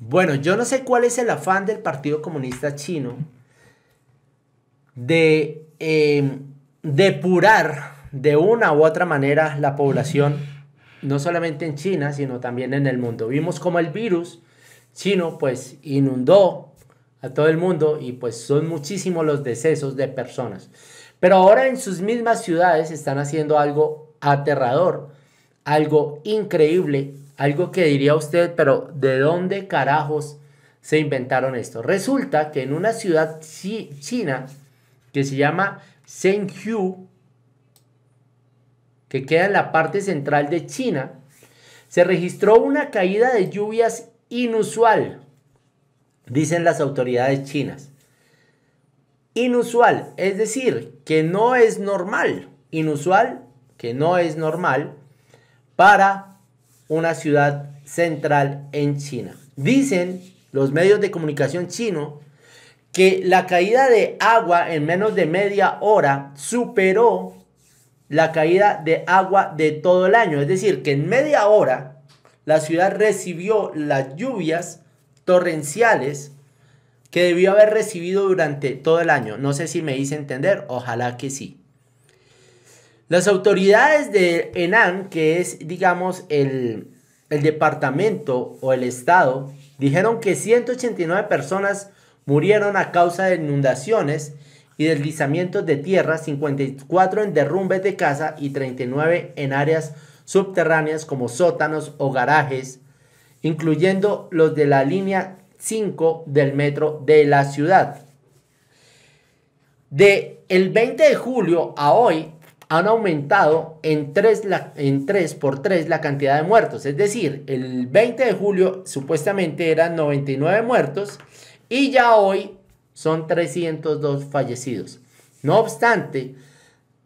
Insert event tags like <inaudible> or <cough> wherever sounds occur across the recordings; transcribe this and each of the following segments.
Bueno, yo no sé cuál es el afán del Partido Comunista Chino de em, depurar de una u otra manera la población, no solamente en China, sino también en el mundo. Vimos cómo el virus chino pues inundó a todo el mundo y pues son muchísimos los decesos de personas. Pero ahora en sus mismas ciudades están haciendo algo aterrador, algo increíble algo que diría usted, pero ¿de dónde carajos se inventaron esto? Resulta que en una ciudad china que se llama Zhenghu, que queda en la parte central de China, se registró una caída de lluvias inusual, dicen las autoridades chinas. Inusual, es decir, que no es normal. Inusual, que no es normal para una ciudad central en China. Dicen los medios de comunicación chinos que la caída de agua en menos de media hora superó la caída de agua de todo el año. Es decir, que en media hora la ciudad recibió las lluvias torrenciales que debió haber recibido durante todo el año. No sé si me hice entender, ojalá que sí. Las autoridades de Enan, que es, digamos, el, el departamento o el estado, dijeron que 189 personas murieron a causa de inundaciones y deslizamientos de tierra, 54 en derrumbes de casa y 39 en áreas subterráneas como sótanos o garajes, incluyendo los de la línea 5 del metro de la ciudad. De el 20 de julio a hoy, han aumentado en 3, la, en 3 por 3 la cantidad de muertos. Es decir, el 20 de julio supuestamente eran 99 muertos y ya hoy son 302 fallecidos. No obstante,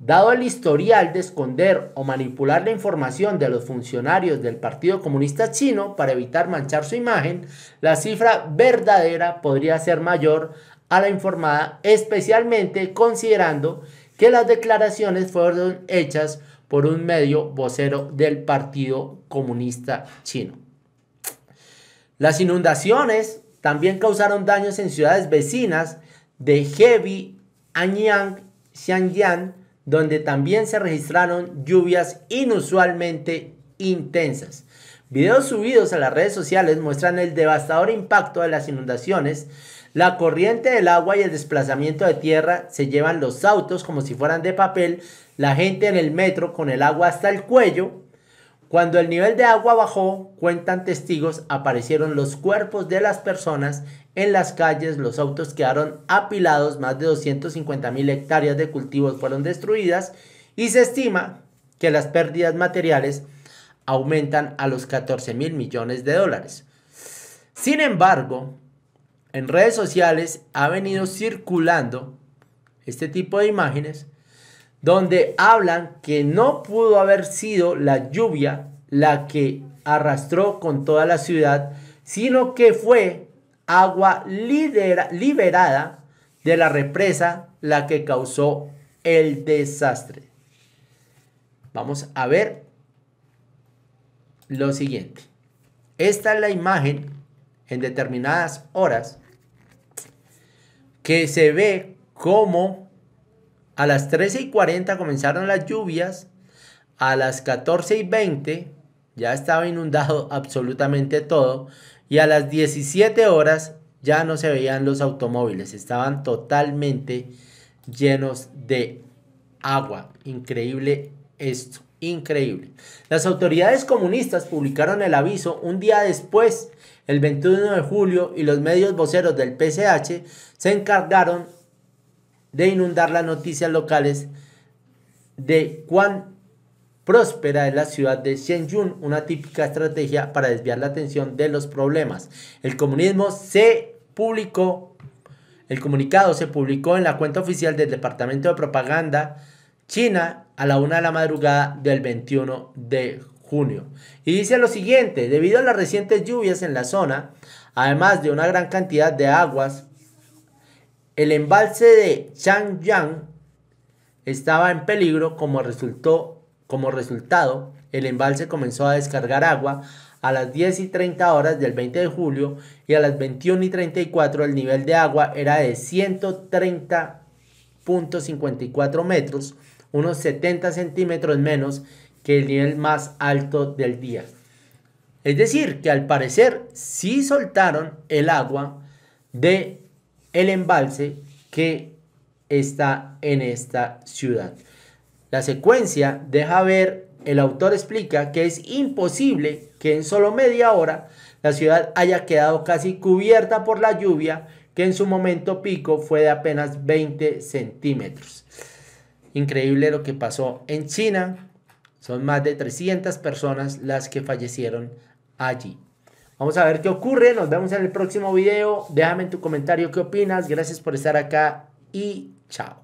dado el historial de esconder o manipular la información de los funcionarios del Partido Comunista Chino para evitar manchar su imagen, la cifra verdadera podría ser mayor a la informada, especialmente considerando que las declaraciones fueron hechas por un medio vocero del Partido Comunista Chino. Las inundaciones también causaron daños en ciudades vecinas de Hebi, Anyang, Xiangyang, donde también se registraron lluvias inusualmente intensas. Videos subidos a las redes sociales muestran el devastador impacto de las inundaciones. La corriente del agua y el desplazamiento de tierra se llevan los autos como si fueran de papel, la gente en el metro con el agua hasta el cuello. Cuando el nivel de agua bajó, cuentan testigos, aparecieron los cuerpos de las personas en las calles, los autos quedaron apilados, más de 250 mil hectáreas de cultivos fueron destruidas y se estima que las pérdidas materiales aumentan a los 14 mil millones de dólares. Sin embargo, en redes sociales ha venido circulando este tipo de imágenes donde hablan que no pudo haber sido la lluvia la que arrastró con toda la ciudad, sino que fue agua liberada de la represa la que causó el desastre. Vamos a ver lo siguiente. Esta es la imagen en determinadas horas que se ve como a las 13 y 40 comenzaron las lluvias, a las 14 y 20 ya estaba inundado <laughs> absolutamente todo y a las 17 horas ya no se veían los automóviles, estaban totalmente llenos de agua. Increíble esto. Increíble. Las autoridades comunistas publicaron el aviso un día después, el 21 de julio, y los medios voceros del PCH se encargaron de inundar las noticias locales de cuán próspera es la ciudad de Shenyun, una típica estrategia para desviar la atención de los problemas. El comunismo se publicó, el comunicado se publicó en la cuenta oficial del Departamento de Propaganda China a la una de la madrugada del 21 de junio. Y dice lo siguiente, debido a las recientes lluvias en la zona, además de una gran cantidad de aguas, el embalse de Changyang estaba en peligro como, resultó, como resultado. El embalse comenzó a descargar agua a las 10 y 30 horas del 20 de julio y a las 21 y 34 el nivel de agua era de 130.54 metros unos 70 centímetros menos que el nivel más alto del día. Es decir, que al parecer sí soltaron el agua de el embalse que está en esta ciudad. La secuencia deja ver, el autor explica que es imposible que en solo media hora la ciudad haya quedado casi cubierta por la lluvia que en su momento pico fue de apenas 20 centímetros. Increíble lo que pasó en China. Son más de 300 personas las que fallecieron allí. Vamos a ver qué ocurre. Nos vemos en el próximo video. Déjame en tu comentario qué opinas. Gracias por estar acá y chao.